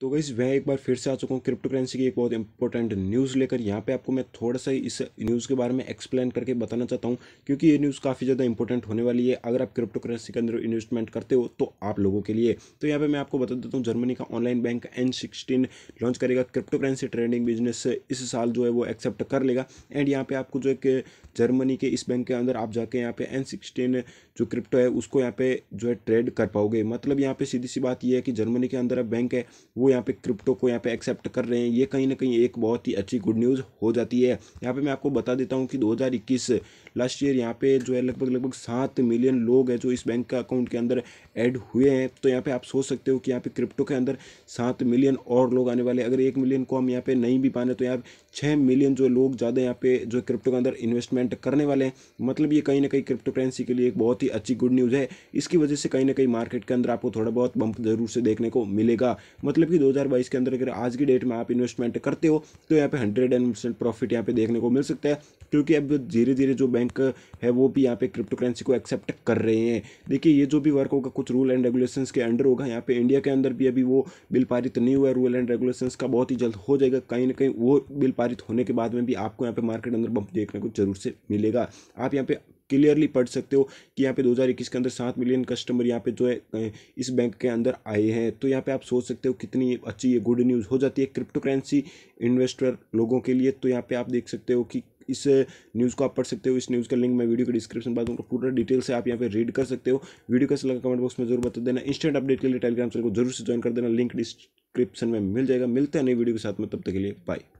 तो गई मैं एक बार फिर से आ चुका हूँ क्रिप्टो करेंसी की एक बहुत इंपॉर्टेंट न्यूज़ लेकर यहाँ पे आपको मैं थोड़ा सा इस न्यूज़ के बारे में एक्सप्लेन करके बताना चाहता हूँ क्योंकि ये न्यूज़ काफ़ी ज़्यादा इंपॉर्टेंट होने वाली है अगर आप क्रिप्टो करेंसी के अंदर इन्वेस्टमेंट करते हो तो आप लोगों के लिए तो यहाँ पर मैं आपको बता देता हूँ जर्मनी का ऑनलाइन बैंक एन लॉन्च करेगा क्रिप्टो करेंसी ट्रेडिंग बिजनेस इस साल जो है वो एक्सेप्ट कर लेगा एंड यहाँ पर आपको जो एक जर्मनी के इस बैंक के अंदर आप जाके यहाँ पे एन जो क्रिप्टो है उसको यहाँ पे जो है ट्रेड कर पाओगे मतलब यहाँ पे सीधी सी बात यह है कि जर्मनी के अंदर अब बैंक है वो यहाँ पे क्रिप्टो को यहाँ पे एक्सेप्ट कर रहे हैं ये कहीं ना कहीं एक बहुत ही अच्छी गुड न्यूज़ हो जाती है यहाँ पे मैं आपको बता देता हूँ कि 2021 लास्ट ईयर यहाँ पे जो है लगभग लगभग सात मिलियन लोग हैं जो इस बैंक का अकाउंट के अंदर ऐड हुए हैं तो यहाँ पर आप सोच सकते हो कि यहाँ पर क्रिप्टो के अंदर सात मिलियन और लोग आने वाले अगर एक मिलियन को हम यहाँ पर नहीं भी पाने तो यहाँ छः मिलियन जो लोग ज़्यादा यहाँ पे जो क्रिप्टो के अंदर इन्वेस्टमेंट करने वाले हैं मतलब ये कहीं ना कहीं क्रिप्टो करेंसी के लिए एक बहुत ही अच्छी गुड न्यूज़ है इसकी वजह से कहीं ना कहीं मार्केट के अंदर आपको थोड़ा बहुत बंप जरूर से देखने को मिलेगा मतलब कि 2022 के अंदर अगर आज की डेट में आप इन्वेस्टमेंट करते हो तो यहाँ पे हंड्रेड एंड प्रॉफिट यहाँ पे देखने को मिल सकता है क्योंकि अब धीरे धीरे जो बैंक है वो भी यहाँ पे क्रिप्टो करेंसी को एक्सेप्ट कर रहे हैं देखिए ये जो भी वर्क होगा कुछ रूल एंड रेगुलेशन के अंडर होगा यहाँ पे इंडिया के अंदर भी अभी वो बिल पारित नहीं हुआ है रूल एंड रेगुलेशन का बहुत ही जल्द हो जाएगा कहीं ना कहीं वो बिल पारित होने के बाद में भी आपको यहाँ पे मार्केट अंदर बंप देखने को जरूर से मिलेगा आप यहाँ पे क्लियरली पढ़ सकते हो कि यहाँ पे 2021 के अंदर सात मिलियन कस्टमर यहाँ पे जो है इस बैंक के अंदर आए हैं तो यहाँ पे आप सोच सकते हो कितनी अच्छी ये गुड न्यूज़ हो जाती है क्रिप्टो करेंसी इन्वेस्टर लोगों के लिए तो यहाँ पे आप देख सकते हो कि इस न्यूज़ को आप पढ़ सकते हो इस न्यूज़ का लिंक मैं वीडियो के डिस्क्रिप्शन बाद उनको पूरा डिटेल से आप यहाँ पे रीड कर सकते हो वीडियो कैसे लगा कमेंट बॉक्स में जरूर बता देना इंस्टेंट अपडेट के लिए टेलीग्राम चैनल को जरूर से ज्वाइन कर देना लिंक डिस्क्रिप्शन में मिल जाएगा मिलते हैं नई वीडियो के साथ में तब तक के लिए बाय